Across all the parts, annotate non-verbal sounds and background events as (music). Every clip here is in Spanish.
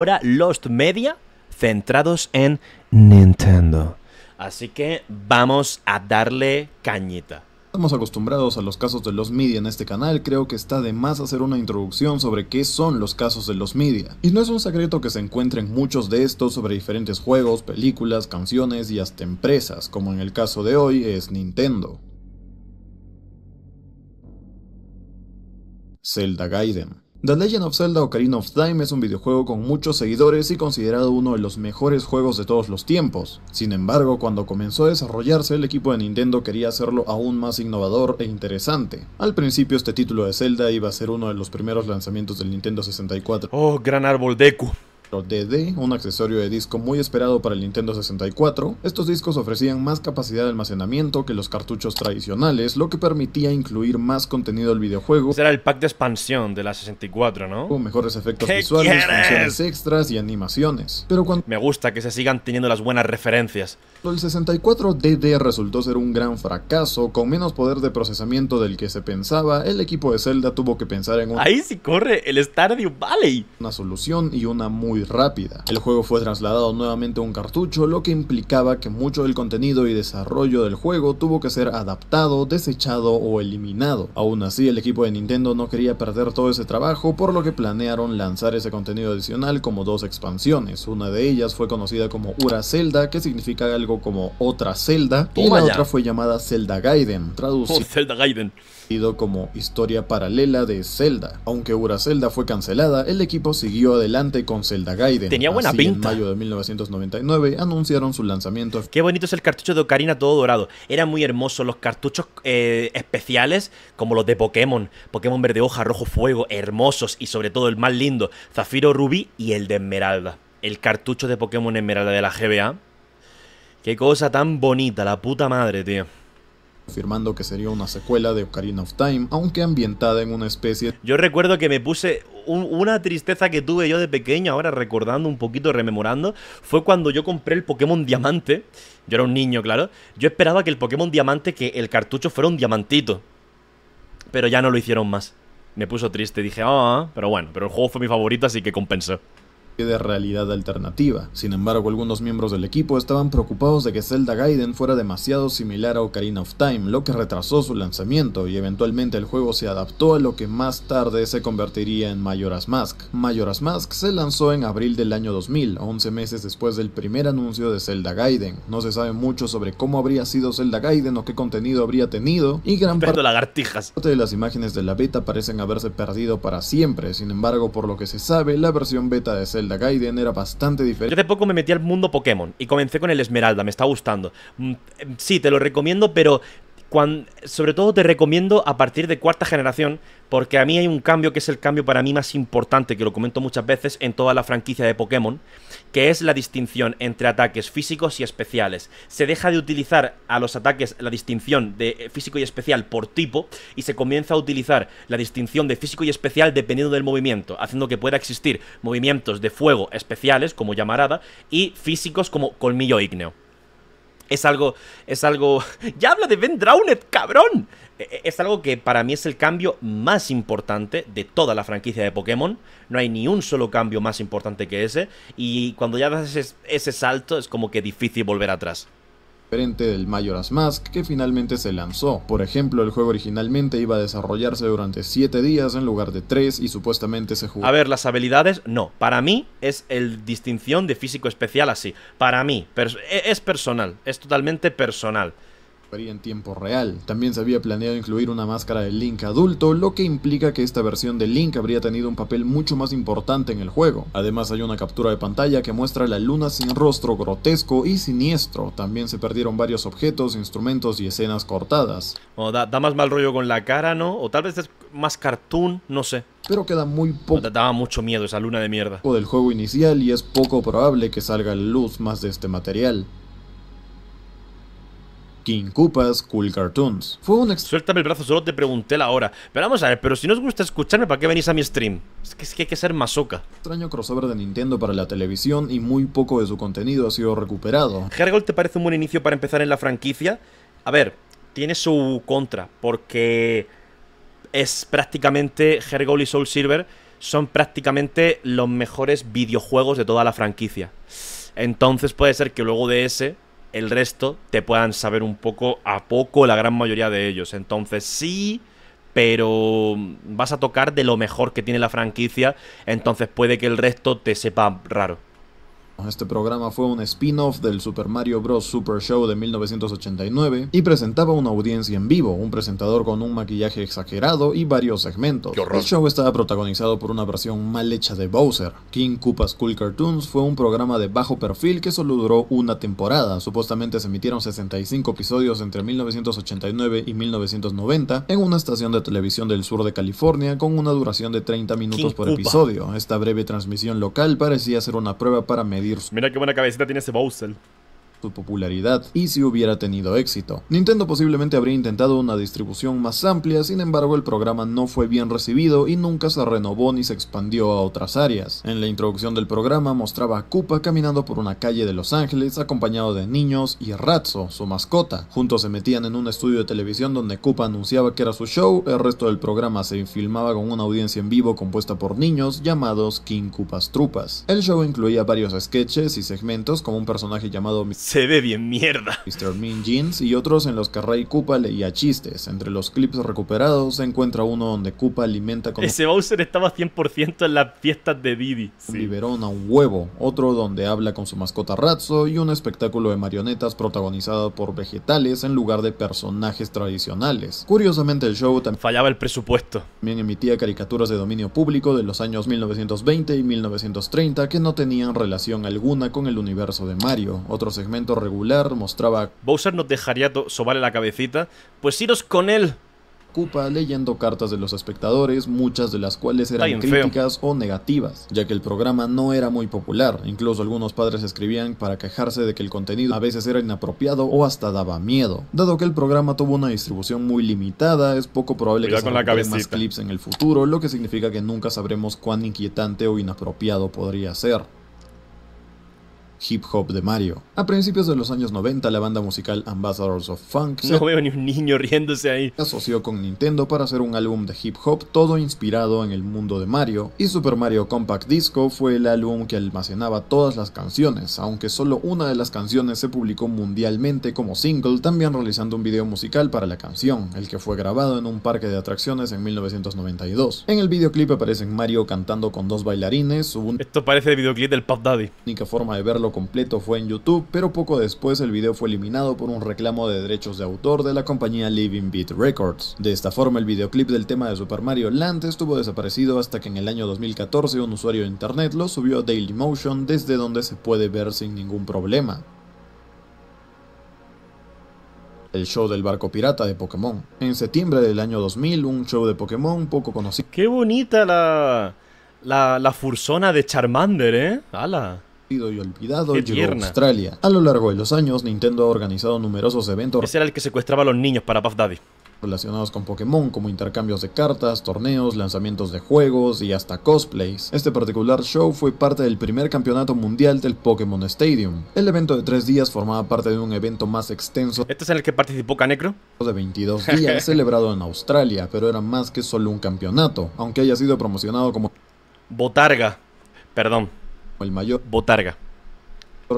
ahora Lost Media centrados en Nintendo. Así que vamos a darle cañita. Estamos acostumbrados a los casos de los media en este canal, creo que está de más hacer una introducción sobre qué son los casos de los media. Y no es un secreto que se encuentren muchos de estos sobre diferentes juegos, películas, canciones y hasta empresas, como en el caso de hoy es Nintendo. Zelda Gaiden The Legend of Zelda Ocarina of Time es un videojuego con muchos seguidores y considerado uno de los mejores juegos de todos los tiempos. Sin embargo, cuando comenzó a desarrollarse, el equipo de Nintendo quería hacerlo aún más innovador e interesante. Al principio este título de Zelda iba a ser uno de los primeros lanzamientos del Nintendo 64. Oh, gran árbol Deku. DD, un accesorio de disco muy esperado para el Nintendo 64, estos discos ofrecían más capacidad de almacenamiento que los cartuchos tradicionales, lo que permitía incluir más contenido al videojuego. Será el pack de expansión de la 64, ¿no? Con mejores efectos visuales, funciones extras y animaciones. Pero cuando Me gusta que se sigan teniendo las buenas referencias. El 64DD resultó ser un gran fracaso, con menos poder de procesamiento del que se pensaba, el equipo de Zelda tuvo que pensar en un... Ahí sí corre el Stardew Valley. Una solución y una muy rápida. El juego fue trasladado nuevamente a un cartucho, lo que implicaba que mucho del contenido y desarrollo del juego tuvo que ser adaptado, desechado o eliminado. Aún así, el equipo de Nintendo no quería perder todo ese trabajo, por lo que planearon lanzar ese contenido adicional como dos expansiones. Una de ellas fue conocida como Ura Zelda, que significa algo como otra Zelda, y la otra fue llamada Zelda Gaiden, oh, traducido como historia paralela de Zelda. Aunque Ura Zelda fue cancelada, el equipo siguió adelante con Zelda Tenía buena pinta. En mayo de 1999 anunciaron su lanzamiento. Qué bonito es el cartucho de Ocarina todo dorado. Era muy hermoso los cartuchos eh, especiales, como los de Pokémon. Pokémon verde hoja, rojo fuego, hermosos y sobre todo el más lindo, Zafiro Rubí y el de Esmeralda. El cartucho de Pokémon Esmeralda de la GBA. Qué cosa tan bonita, la puta madre, tío afirmando que sería una secuela de Ocarina of Time, aunque ambientada en una especie... Yo recuerdo que me puse una tristeza que tuve yo de pequeño, ahora recordando un poquito, rememorando, fue cuando yo compré el Pokémon Diamante. Yo era un niño, claro. Yo esperaba que el Pokémon Diamante, que el cartucho fuera un diamantito. Pero ya no lo hicieron más. Me puso triste, dije, ah, pero bueno, pero el juego fue mi favorito, así que compensó de realidad alternativa. Sin embargo, algunos miembros del equipo estaban preocupados de que Zelda Gaiden fuera demasiado similar a Ocarina of Time, lo que retrasó su lanzamiento y eventualmente el juego se adaptó a lo que más tarde se convertiría en Majora's Mask. Majora's Mask se lanzó en abril del año 2000, 11 meses después del primer anuncio de Zelda Gaiden. No se sabe mucho sobre cómo habría sido Zelda Gaiden o qué contenido habría tenido y gran parte de las imágenes de la beta parecen haberse perdido para siempre. Sin embargo, por lo que se sabe, la versión beta de Zelda la era bastante diferente. Yo hace poco me metí al mundo Pokémon y comencé con el Esmeralda, me está gustando. Mm, sí, te lo recomiendo, pero sobre todo te recomiendo a partir de cuarta generación, porque a mí hay un cambio que es el cambio para mí más importante, que lo comento muchas veces en toda la franquicia de Pokémon, que es la distinción entre ataques físicos y especiales. Se deja de utilizar a los ataques la distinción de eh, físico y especial por tipo y se comienza a utilizar la distinción de físico y especial dependiendo del movimiento, haciendo que pueda existir movimientos de fuego especiales como llamarada y físicos como colmillo ígneo es algo, es algo, (laughs) ya habla de Ben drowned cabrón. E, e, es algo que para mí es el cambio más importante de toda la franquicia de Pokémon. No hay ni un solo cambio más importante que ese. Y cuando ya das ese salto es como que difícil volver atrás diferente del Majora's Mask que finalmente se lanzó. Por ejemplo, el juego originalmente iba a desarrollarse durante 7 días en lugar de 3 y supuestamente se jugó. A ver, las habilidades, no. Para mí es el distinción de físico especial así. Para mí, e- es personal, es totalmente personal en tiempo real. También se había planeado incluir una máscara de Link adulto, lo que implica que esta versión de Link habría tenido un papel mucho más importante en el juego. Además hay una captura de pantalla que muestra la luna sin rostro grotesco y siniestro. También se perdieron varios objetos, instrumentos y escenas cortadas. da, más mal rollo con la cara, ¿no? O tal vez es más cartoon, no sé. Pero queda muy poco. daba mucho miedo esa luna de mierda. Del juego inicial y es poco probable que salga luz más de este material. King Koopas, Cool Cartoons. Fue un Suéltame el brazo, solo te pregunté la hora. Pero vamos a ver, pero si no os gusta escucharme, ¿para qué venís a mi stream? Es que, que hay que ser masoca. Extraño crossover de Nintendo para la televisión y muy poco de su contenido ha sido recuperado. ¿Hergold te parece un buen inicio para empezar en la franquicia? A ver, tiene su contra, porque es prácticamente Hergold y Soul Silver son prácticamente los mejores videojuegos de toda la franquicia. Entonces puede ser que luego de ese el resto te puedan saber un poco a poco la gran mayoría de ellos. Entonces sí, pero vas a tocar de lo mejor que tiene la franquicia, entonces puede que el resto te sepa raro. Este programa fue un spin-off del Super Mario Bros. Super Show de 1989 y presentaba una audiencia en vivo, un presentador con un maquillaje exagerado y varios segmentos. El show estaba protagonizado por una versión mal hecha de Bowser. King Koopa's Cool Cartoons fue un programa de bajo perfil que solo duró una temporada. Supuestamente se emitieron 65 episodios entre 1989 y 1990 en una estación de televisión del sur de California con una duración de 30 minutos por episodio. Esta breve transmisión local parecía ser una prueba para medir Mira qué buena cabecita tiene ese Bowser su popularidad y si hubiera tenido éxito. Nintendo posiblemente habría intentado una distribución más amplia, sin embargo el programa no fue bien recibido y nunca se renovó ni se expandió a otras áreas. En la introducción del programa mostraba a Koopa caminando por una calle de Los Ángeles acompañado de niños y Ratso, su mascota. Juntos se metían en un estudio de televisión donde Koopa anunciaba que era su show, el resto del programa se filmaba con una audiencia en vivo compuesta por niños llamados King Koopas Trupas. El show incluía varios sketches y segmentos como un personaje llamado se ve bien mierda. Mr. Mean Jeans y otros en los que Ray Koopa leía chistes. Entre los clips recuperados se encuentra uno donde Koopa alimenta con... Ese Bowser estaba 100% en las fiestas de Didi. Un a un huevo, otro donde habla con su mascota Razzo y un espectáculo de marionetas protagonizado por vegetales en lugar de personajes tradicionales. Curiosamente el show también... Fallaba el presupuesto. También emitía caricaturas de dominio público de los años 1920 y 1930 que no tenían relación alguna con el universo de Mario. Otro segmento regular, mostraba... Bowser nos dejaría sobarle la cabecita. Pues iros con él. Cupa leyendo cartas de los espectadores, muchas de las cuales eran críticas o negativas, ya que el programa no era muy popular. Incluso algunos padres escribían para quejarse de que el contenido a veces era inapropiado o hasta daba miedo. Dado que el programa tuvo una distribución muy limitada, es poco probable que se más clips en el futuro, lo que significa que nunca sabremos cuán inquietante o inapropiado podría ser hip hop de Mario. A principios de los años 90, la banda musical Ambassadors of Funk se un niño ahí. asoció con Nintendo para hacer un álbum de hip hop todo inspirado en el mundo de Mario, y Super Mario Compact Disco fue el álbum que almacenaba todas las canciones, aunque solo una de las canciones se publicó mundialmente como single, también realizando un video musical para la canción, el que fue grabado en un parque de atracciones en 1992. En el videoclip aparecen Mario cantando con dos bailarines, Esto parece el videoclip del Pop Daddy. Única forma de verlo completo fue en YouTube, pero poco después el video fue eliminado por un reclamo de derechos de autor de la compañía Living Beat Records. De esta forma, el videoclip del tema de Super Mario Land estuvo desaparecido hasta que en el año 2014 un usuario de internet lo subió a Dailymotion desde donde se puede ver sin ningún problema el show del barco pirata de Pokémon. En septiembre del año 2000, un show de Pokémon poco conocido. ¡Qué bonita la, la, la fursona de Charmander, eh! ¡Hala! y olvidado en Australia. A lo largo de los años, Nintendo ha organizado numerosos eventos. Ese era el que secuestraba los niños para Puff Daddy relacionados con Pokémon como intercambios de cartas, torneos, lanzamientos de juegos y hasta cosplays. Este particular show fue parte del primer campeonato mundial del Pokémon Stadium. El evento de tres días formaba parte de un evento más extenso. ¿Este es el que participó Canecro? De 22 (laughs) días celebrado en Australia, pero era más que solo un campeonato, aunque haya sido promocionado como... Botarga. Perdón el mayor Botarga.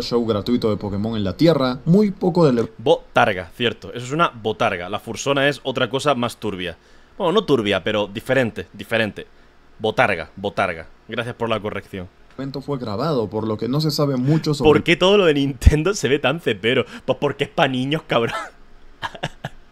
show gratuito de Pokémon en la Tierra, muy poco de... Botarga, cierto, eso es una botarga. La Fursona es otra cosa más turbia. Bueno, no turbia, pero diferente, diferente. Botarga, botarga. Gracias por la corrección Cuento fue grabado, por lo que no se sabe mucho sobre... ¿Por qué todo lo de Nintendo se ve tan cepero? Pues porque es para niños, cabrón. (laughs)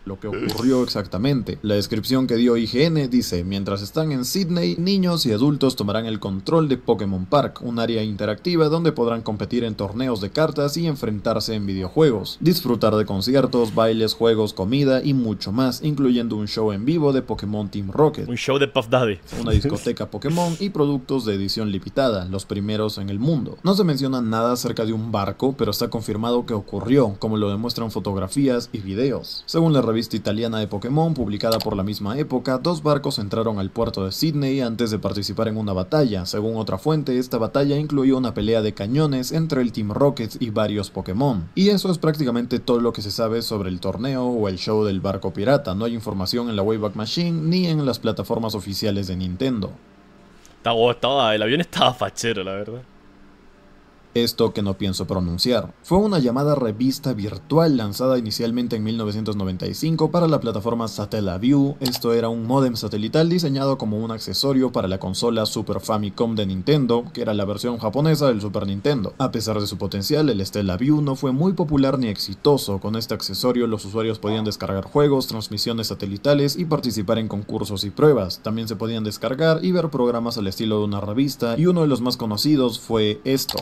lo que ocurrió exactamente. La descripción que dio IGN dice, mientras están en Sydney, niños y adultos tomarán el control de Pokémon Park, un área interactiva donde podrán competir en torneos de cartas y enfrentarse en videojuegos, disfrutar de conciertos, bailes, juegos, comida y mucho más, incluyendo un show en vivo de Pokémon Team Rocket. Un show de Puff Daddy. Una discoteca Pokémon y productos de edición limitada, los primeros en el mundo. No se menciona nada acerca de un barco, pero está confirmado que ocurrió, como lo demuestran fotografías y videos. Según la revista revista italiana de Pokémon publicada por la misma época, dos barcos entraron al puerto de Sydney antes de participar en una batalla. Según otra fuente, esta batalla incluyó una pelea de cañones entre el Team Rocket y varios Pokémon. Y eso es prácticamente todo lo que se sabe sobre el torneo o el show del barco pirata. No hay información en la Wayback Machine ni en las plataformas oficiales de Nintendo. Oh, el avión estaba fachero, la verdad esto que no pienso pronunciar. Fue una llamada revista virtual lanzada inicialmente en 1995 para la plataforma Satellaview. Esto era un modem satelital diseñado como un accesorio para la consola Super Famicom de Nintendo, que era la versión japonesa del Super Nintendo. A pesar de su potencial, el Satellaview no fue muy popular ni exitoso. Con este accesorio los usuarios podían descargar juegos, transmisiones satelitales y participar en concursos y pruebas. También se podían descargar y ver programas al estilo de una revista y uno de los más conocidos fue esto.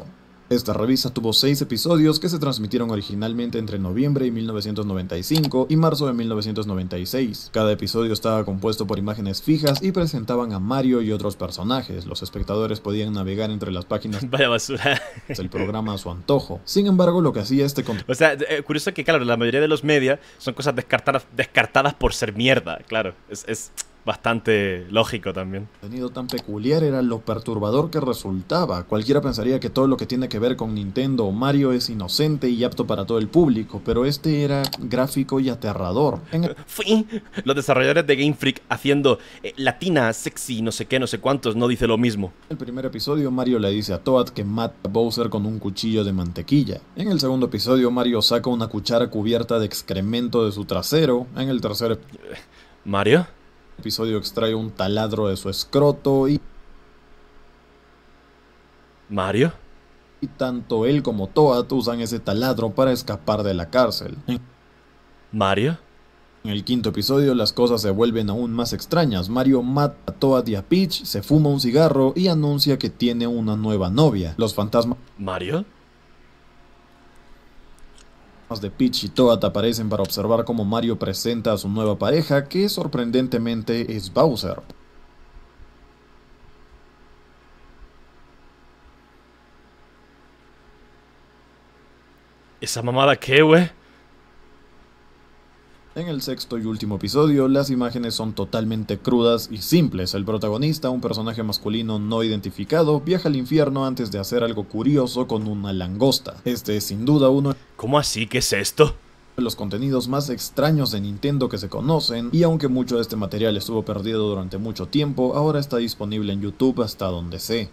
Esta revista tuvo seis episodios que se transmitieron originalmente entre noviembre de 1995 y marzo de 1996. Cada episodio estaba compuesto por imágenes fijas y presentaban a Mario y otros personajes. Los espectadores podían navegar entre las páginas (laughs) Vaya basura. del programa a su antojo. Sin embargo, lo que hacía este contenido... O sea, eh, curioso que, claro, la mayoría de los media son cosas descartadas, descartadas por ser mierda, claro. es bastante lógico también. El tan peculiar era lo perturbador que resultaba. Cualquiera pensaría que todo lo que tiene que ver con Nintendo o Mario es inocente y apto para todo el público, pero este era gráfico y aterrador. Fui, Los desarrolladores de Game Freak haciendo eh, latina, sexy, no sé qué, no sé cuántos, no dice lo mismo. En el primer episodio Mario le dice a Toad que mata a Bowser con un cuchillo de mantequilla. En el segundo episodio Mario saca una cuchara cubierta de excremento de su trasero. En el tercer... Mario? episodio extrae un taladro de su escroto y... Mario? Y tanto él como Toad usan ese taladro para escapar de la cárcel. ¿Mario? En el quinto episodio las cosas se vuelven aún más extrañas. Mario mata a Toad y a Peach, se fuma un cigarro y anuncia que tiene una nueva novia. Los fantasmas... ¿Mario? de Peach y Toad aparecen para observar cómo Mario presenta a su nueva pareja, que sorprendentemente es Bowser. ¿Esa mamada qué, güey? En el sexto y último episodio, las imágenes son totalmente crudas y simples. El protagonista, un personaje masculino no identificado, viaja al infierno antes de hacer algo curioso con una langosta. Este es sin duda uno... ¿Cómo así? que es esto? los contenidos más extraños de Nintendo que se conocen, y aunque mucho de este material estuvo perdido durante mucho tiempo, ahora está disponible en YouTube hasta donde sé.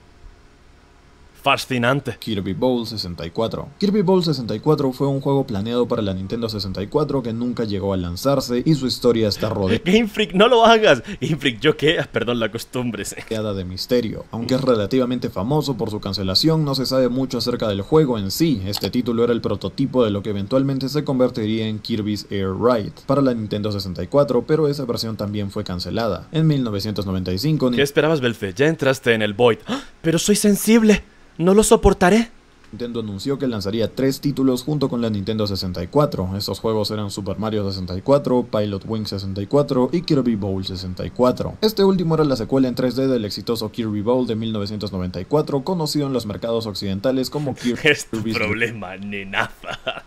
Fascinante. Kirby Bowl 64. Kirby Bowl 64 fue un juego planeado para la Nintendo 64 que nunca llegó a lanzarse y su historia está (laughs) rodeada. Game Freak, no lo hagas. Game Freak, yo qué, ah, perdón la costumbre. de misterio. Aunque es relativamente famoso por su cancelación, no se sabe mucho acerca del juego en sí. Este título era el prototipo de lo que eventualmente se convertiría en Kirby's Air Ride para la Nintendo 64, pero esa versión también fue cancelada. En 1995. ¿Qué esperabas, Belfe? Ya entraste en el Void. ¡Ah! Pero soy sensible. No lo soportaré. Nintendo anunció que lanzaría tres títulos junto con la Nintendo 64. Estos juegos eran Super Mario 64, Pilot Wing 64 y Kirby Bowl 64. Este último era la secuela en 3D del exitoso Kirby Bowl de 1994, conocido en los mercados occidentales como (laughs) Kirby. es tu problema, nenafa.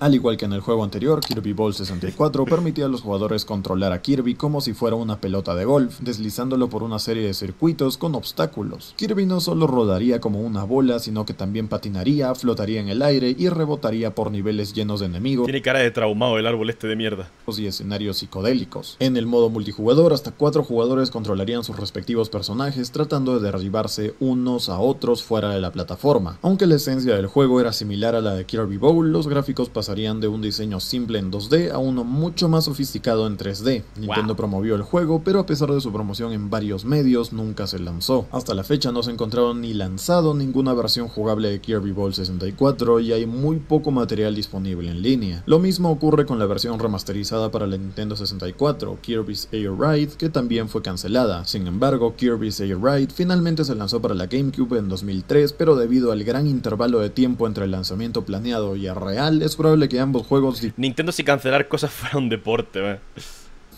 Al igual que en el juego anterior, Kirby Ball 64 permitía a los jugadores controlar a Kirby como si fuera una pelota de golf, deslizándolo por una serie de circuitos con obstáculos. Kirby no solo rodaría como una bola, sino que también patinaría, flotaría en el aire y rebotaría por niveles llenos de enemigos. Tiene cara de traumado el árbol este de mierda. Y escenarios psicodélicos. En el modo multijugador, hasta cuatro jugadores controlarían sus respectivos personajes tratando de derribarse unos a otros fuera de la plataforma. Aunque la esencia del juego era similar a la de Kirby Bowl, gráficos pasarían de un diseño simple en 2D a uno mucho más sofisticado en 3D. Nintendo promovió el juego, pero a pesar de su promoción en varios medios, nunca se lanzó. Hasta la fecha no se encontraron ni lanzado ninguna versión jugable de Kirby Ball 64 y hay muy poco material disponible en línea. Lo mismo ocurre con la versión remasterizada para la Nintendo 64, Kirby's Air Ride, que también fue cancelada. Sin embargo, Kirby's Air Ride finalmente se lanzó para la GameCube en 2003, pero debido al gran intervalo de tiempo entre el lanzamiento planeado y el es probable que ambos juegos Nintendo si cancelar cosas (laughs) fuera un deporte,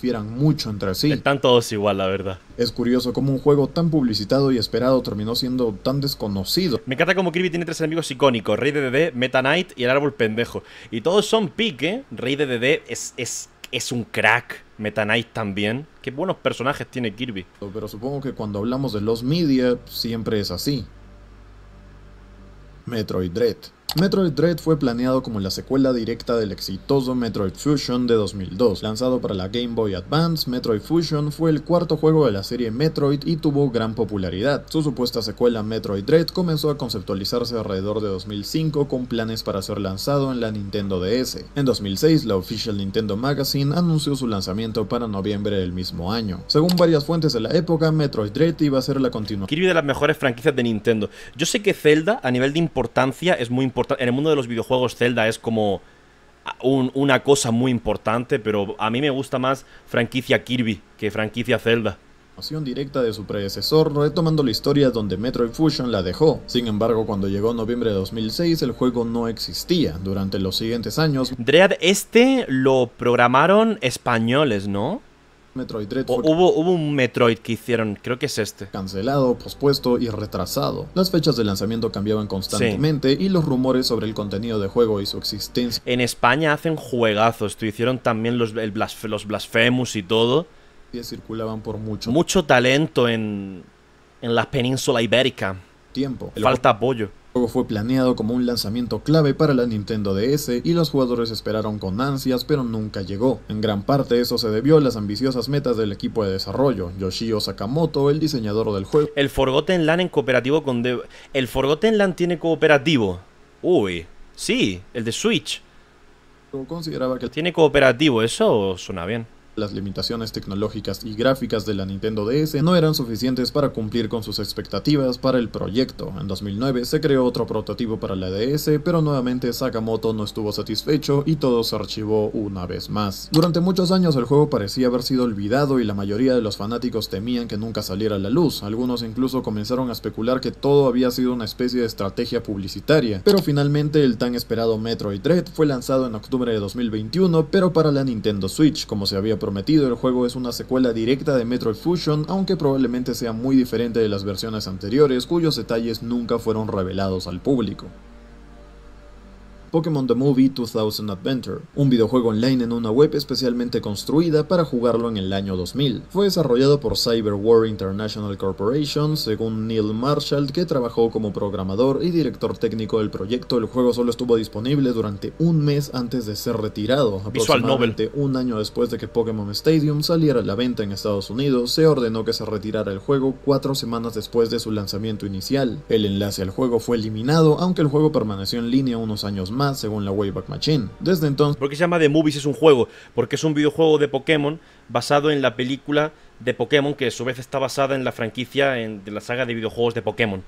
Fieran mucho entre sí. Están todos igual, la verdad. Es curioso cómo un juego tan publicitado y esperado terminó siendo tan desconocido. Me encanta como Kirby tiene tres enemigos icónicos: Rey Dedede, Meta Knight y el árbol pendejo. Y todos son pique. Rey Dedede es, es, es un crack. Meta Knight también. Qué buenos personajes tiene Kirby. Pero supongo que cuando hablamos de los media, siempre es así. Metroid Dread. Metroid Dread fue planeado como la secuela directa del exitoso Metroid Fusion de 2002. Lanzado para la Game Boy Advance, Metroid Fusion fue el cuarto juego de la serie Metroid y tuvo gran popularidad. Su supuesta secuela Metroid Dread comenzó a conceptualizarse alrededor de 2005 con planes para ser lanzado en la Nintendo DS. En 2006, la Official Nintendo Magazine anunció su lanzamiento para noviembre del mismo año. Según varias fuentes de la época, Metroid Dread iba a ser la continuación. Kirby de las mejores franquicias de Nintendo. Yo sé que Zelda, a nivel de importancia, es muy importante en el mundo de los videojuegos, Zelda es como una cosa muy importante, pero a mí me gusta más franquicia Kirby que franquicia Zelda directa de su predecesor, retomando la historia donde Metroid Fusion la dejó. Sin embargo, cuando llegó noviembre de 2006, el juego no existía. Durante los siguientes años... Dread, este lo programaron españoles, ¿no? Metroid hubo, hubo un Metroid que hicieron, creo que es este. Cancelado, pospuesto y retrasado. Las fechas de lanzamiento cambiaban constantemente y los rumores sobre el contenido de juego y su existencia. En España hacen juegazos, tú hicieron también los, el los y todo. Y circulaban por mucho. Mucho talento en, en la península ibérica. Tiempo. Falta apoyo juego fue planeado como un lanzamiento clave para la Nintendo DS y los jugadores esperaron con ansias pero nunca llegó. En gran parte eso se debió a las ambiciosas metas del equipo de desarrollo, Yoshio Sakamoto, el diseñador del juego. El Forgotten Land en cooperativo con... dev el Forgotten Land tiene cooperativo. Uy, sí, el de Switch. Consideraba que... Tiene cooperativo, eso suena bien las limitaciones tecnológicas y gráficas de la Nintendo DS no eran suficientes para cumplir con sus expectativas para el proyecto. En 2009 se creó otro prototipo para la DS, pero nuevamente Sakamoto no estuvo satisfecho y todo se archivó una vez más. Durante muchos años el juego parecía haber sido olvidado y la mayoría de los fanáticos temían que nunca saliera a la luz. Algunos incluso comenzaron a especular que todo había sido una especie de estrategia publicitaria. Pero finalmente el tan esperado Metroid Dread fue lanzado en octubre de 2021, pero para la Nintendo Switch, como se había prometido, el juego es una secuela directa de Metroid Fusion, aunque probablemente sea muy diferente de las versiones anteriores cuyos detalles nunca fueron revelados al público. Pokémon The Movie 2000 Adventure, un videojuego online en una web especialmente construida para jugarlo en el año 2000. Fue desarrollado por War International Corporation, según Neil Marshall, que trabajó como programador y director técnico del proyecto. El juego solo estuvo disponible durante un mes antes de ser retirado, aproximadamente un año después de que Pokémon Stadium saliera a la venta en Estados Unidos. Se ordenó que se retirara el juego cuatro semanas después de su lanzamiento inicial. El enlace al juego fue eliminado, aunque el juego permaneció en línea unos años más según la Wayback Machine. Desde entonces... ¿Por qué se llama The Movies? Es un juego, porque es un videojuego de Pokémon basado en la película de Pokémon que a su vez está basada en la franquicia de la saga de videojuegos de Pokémon.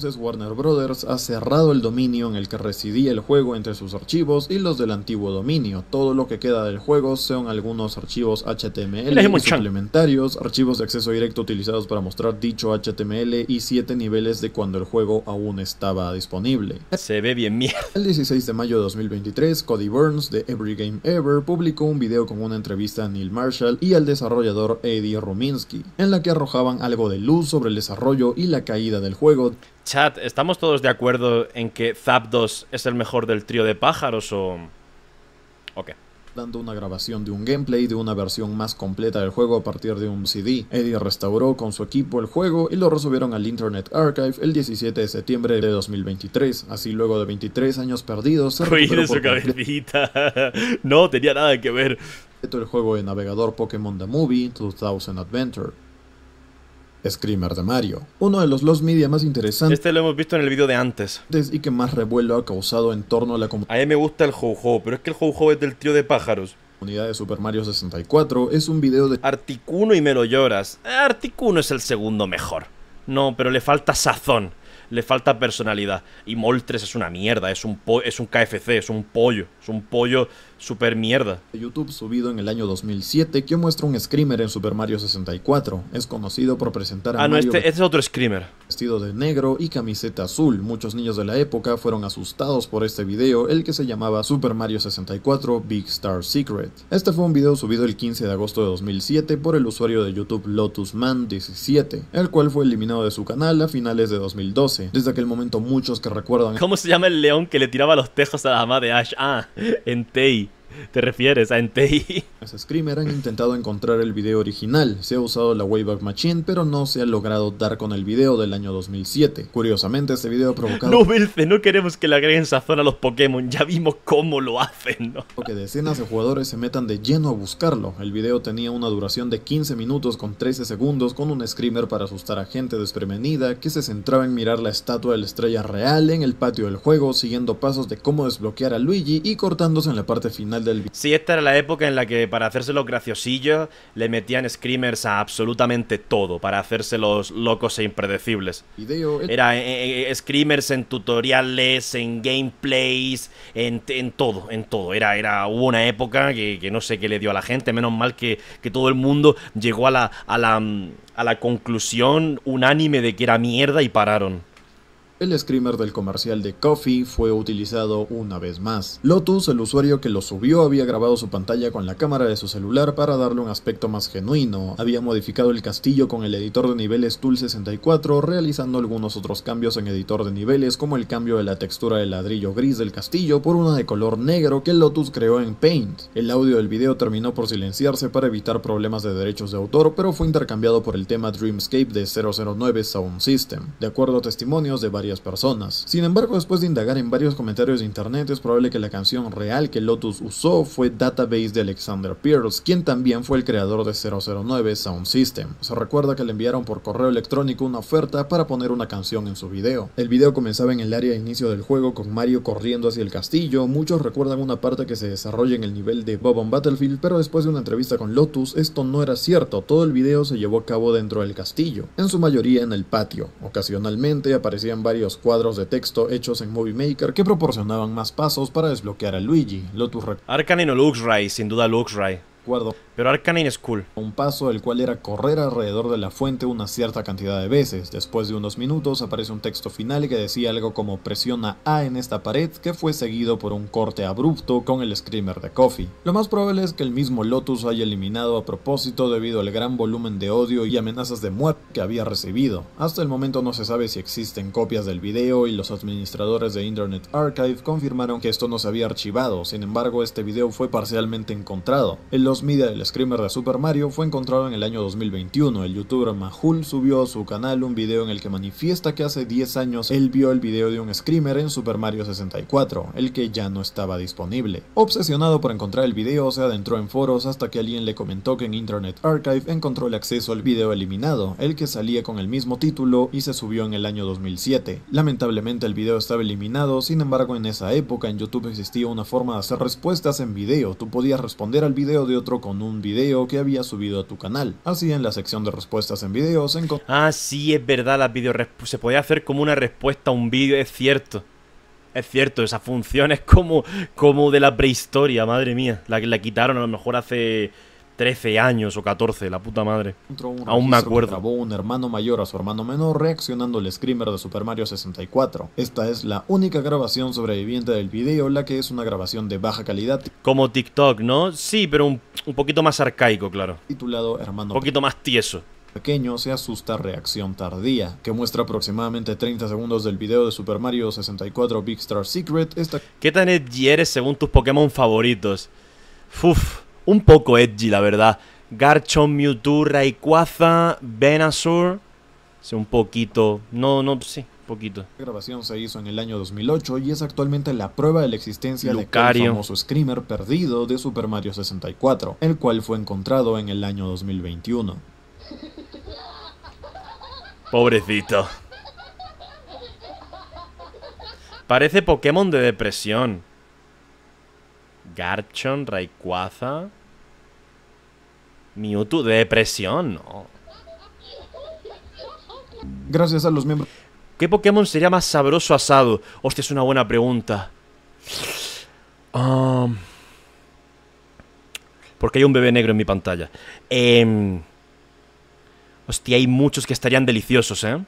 Entonces Warner Brothers ha cerrado el dominio en el que residía el juego entre sus archivos y los del antiguo dominio. Todo lo que queda del juego son algunos archivos HTML y archivos de acceso directo utilizados para mostrar dicho HTML y siete niveles de cuando el juego aún estaba disponible. Se ve bien mierda. El 16 de mayo de 2023, Cody Burns de Every Game Ever publicó un video con una entrevista a Neil Marshall y al desarrollador Eddie Ruminsky, en la que arrojaban algo de luz sobre el desarrollo y la caída del juego. Chat, ¿estamos todos de acuerdo en que Zapdos es el mejor del trío de pájaros o...? Ok dando una grabación de un gameplay de una versión más completa del juego a partir de un CD. Eddie restauró con su equipo el juego y lo resolvieron al Internet Archive el 17 de septiembre de 2023. Así luego de 23 años perdidos se su cabecita. (laughs) no tenía nada que ver. El juego de navegador Pokémon The Movie 2000 Adventure. Screamer de Mario. Uno de los Lost Media más interesantes. Este lo hemos visto en el video de antes. Y que más revuelo ha causado en torno a la comunidad. A mí me gusta el Ho-Ho pero es que el Jojo es del tío de pájaros. Unidad de Super Mario 64 es un video de. Articuno y me lo lloras. Articuno es el segundo mejor. No, pero le falta sazón. Le falta personalidad. Y Moltres es una mierda. Es un, po es un KFC. Es un pollo. Es un pollo Super mierda. YouTube subido en el año 2007 que muestra un screamer en Super Mario 64. Es conocido por presentar a ah, Mario no, este, este, es otro screamer. Vestido de negro y camiseta azul. Muchos niños de la época fueron asustados por este video, el que se llamaba Super Mario 64 Big Star Secret. Este fue un video subido el 15 de agosto de 2007 por el usuario de YouTube LotusMan17, el cual fue eliminado de su canal a finales de 2012. Desde aquel momento muchos que recuerdan... ¿Cómo se llama el león que le tiraba los tejos a la mamá de Ash? Ah, (laughs) Entei. (laughs) te refieres a NTI. Los Screamer han intentado encontrar el video original. Se ha usado la Wayback Machine, pero no se ha logrado dar con el video del año 2007. Curiosamente, este video ha provocado. No, Belce, no queremos que le agreguen sazón a los Pokémon. Ya vimos cómo lo hacen, ¿no? Que decenas de jugadores se metan de lleno a buscarlo. El video tenía una duración de 15 minutos con 13 segundos con un Screamer para asustar a gente desprevenida que se centraba en mirar la estatua de la estrella real en el patio del juego, siguiendo pasos de cómo desbloquear a Luigi y cortándose en la parte final Sí, esta era la época en la que para hacerse los graciosillos le metían screamers a absolutamente todo, para hacerse los locos e impredecibles. Era eh, eh, eh, screamers en tutoriales, en gameplays, en, en, todo, en todo. Era, era, hubo una época que, no sé qué le dio a la gente, menos mal que, que todo el mundo llegó a la, a la, mm, a la conclusión unánime de que era mierda y pararon. El screamer del comercial de Coffee fue utilizado una vez más. Lotus, el usuario que lo subió, había grabado su pantalla con la cámara de su celular para darle un aspecto más genuino. Había modificado el castillo con el editor de niveles Tool 64, realizando algunos otros cambios en editor de niveles, como el cambio de la textura del ladrillo gris del castillo por una de color negro que Lotus creó en Paint. El audio del video terminó por silenciarse para evitar problemas de derechos de autor, pero fue intercambiado por el tema Dreamscape de 009 Sound System. De acuerdo a testimonios de varias personas. Sin embargo, después de indagar en varios comentarios de internet, es probable que la canción real que Lotus usó fue Database de Alexander Pierce, quien también fue el creador de 009 Sound System. Se recuerda que le enviaron por correo electrónico una oferta para poner una canción en su video. El video comenzaba en el área de inicio del juego con Mario corriendo hacia el castillo, muchos recuerdan una parte que se desarrolla en el nivel de Bob on Battlefield, pero después de una entrevista con Lotus, esto no era cierto, todo el video se llevó a cabo dentro del castillo, en su mayoría en el patio. Ocasionalmente aparecían varios cuadros de texto hechos en Movie Maker que proporcionaban más pasos para desbloquear a Luigi. Lotus Arcane no Luxray, sin duda Luxray pero Arcanine Un paso el cual era correr alrededor de la fuente una cierta cantidad de veces. Después de unos minutos aparece un texto final que decía algo como presiona A en esta pared que fue seguido por un corte abrupto con el screamer de Coffee. Lo más probable es que el mismo Lotus haya eliminado a propósito debido al gran volumen de odio y amenazas de muerte que había recibido. Hasta el momento no se sabe si existen copias del video y los administradores de Internet Archive confirmaron que esto no se había archivado, sin embargo este video fue parcialmente encontrado en los media screamer de Super Mario, fue encontrado en el año 2021. El youtuber Mahul subió a su canal un video en el que manifiesta que hace 10 años él vio el video de un screamer en Super Mario 64, el que ya no estaba disponible. Obsesionado por encontrar el video, se adentró en foros hasta que alguien le comentó que en Internet Archive encontró el acceso al video eliminado, el que salía con el mismo título y se subió en el año 2007. Lamentablemente el video estaba eliminado, sin embargo en esa época en YouTube existía una forma de hacer respuestas en video, tú podías responder al video de otro con un vídeo video que había subido a tu canal. Así en la sección de respuestas en videos Ah, sí, es verdad, las video se podía hacer como una respuesta a un vídeo, es cierto. Es cierto, esa función es como, como de la prehistoria, madre mía. La, que la quitaron a lo mejor hace 13 años o 14, la puta madre. Aún me acuerdo. Grabó un hermano mayor a su hermano menor reaccionando al screamer de Super Mario 64. Esta es la única grabación sobreviviente del video, la que es una grabación de baja calidad. Como TikTok, ¿no? Sí, pero un, un poquito más arcaico, claro. Titulado Hermano. Un poquito más tieso pequeño se asusta reacción tardía, que muestra aproximadamente 30 segundos del video de Super Mario 64 Big Star Secret. Esta... ¿Qué tan edgy eres según tus Pokémon favoritos? Fuf un poco edgy, la verdad. Garchomp, Mewtwo, Rayquaza, Venusaur. Sí, un poquito. No, no, sí, poquito. La grabación se hizo en el año 2008 y es actualmente la prueba de la existencia Lucario. del famoso screamer perdido de Super Mario 64, el cual fue encontrado en el año 2021. Pobrecito. Parece Pokémon de depresión. Garchon, Rayquaza. Mewtwo depresión, no. Gracias a los miembros. ¿Qué Pokémon sería más sabroso asado? Hostia, es una buena pregunta. porque hay un bebé negro en mi pantalla. Em, hostia, hay muchos que estarían deliciosos, ¿eh?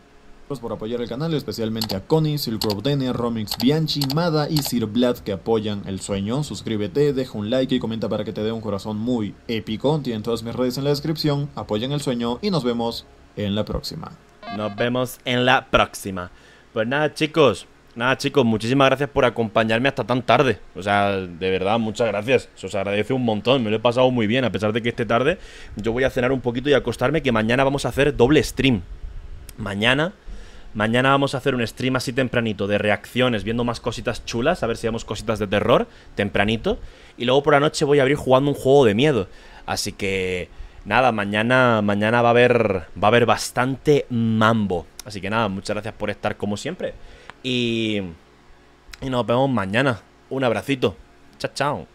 por apoyar el canal, especialmente a Connie, Dene, Romix Bianchi, Mada y Sir Vlad que apoyan el sueño. Suscríbete, deja un like y comenta para que te dé un corazón muy épico. Tienen todas mis redes en la descripción. Apoyen el sueño y nos vemos en la próxima. Nos vemos en la próxima. Pues nada, chicos. Nada, chicos, muchísimas gracias por acompañarme hasta tan tarde. O sea, de verdad, muchas gracias. Se os agradece un montón. Me lo he pasado muy bien, a pesar de que esté tarde. Yo voy a cenar un poquito y acostarme, que mañana vamos a hacer doble stream. Mañana Mañana vamos a hacer un stream así tempranito de reacciones, viendo más cositas chulas, a ver si vemos cositas de terror, tempranito. Y luego por la noche voy a abrir jugando un juego de miedo. Así que nada, mañana, mañana va a haber, va a haber bastante mambo. Así que nada, muchas gracias por estar como siempre. Y, y nos vemos mañana. Un abracito. Chao, chao.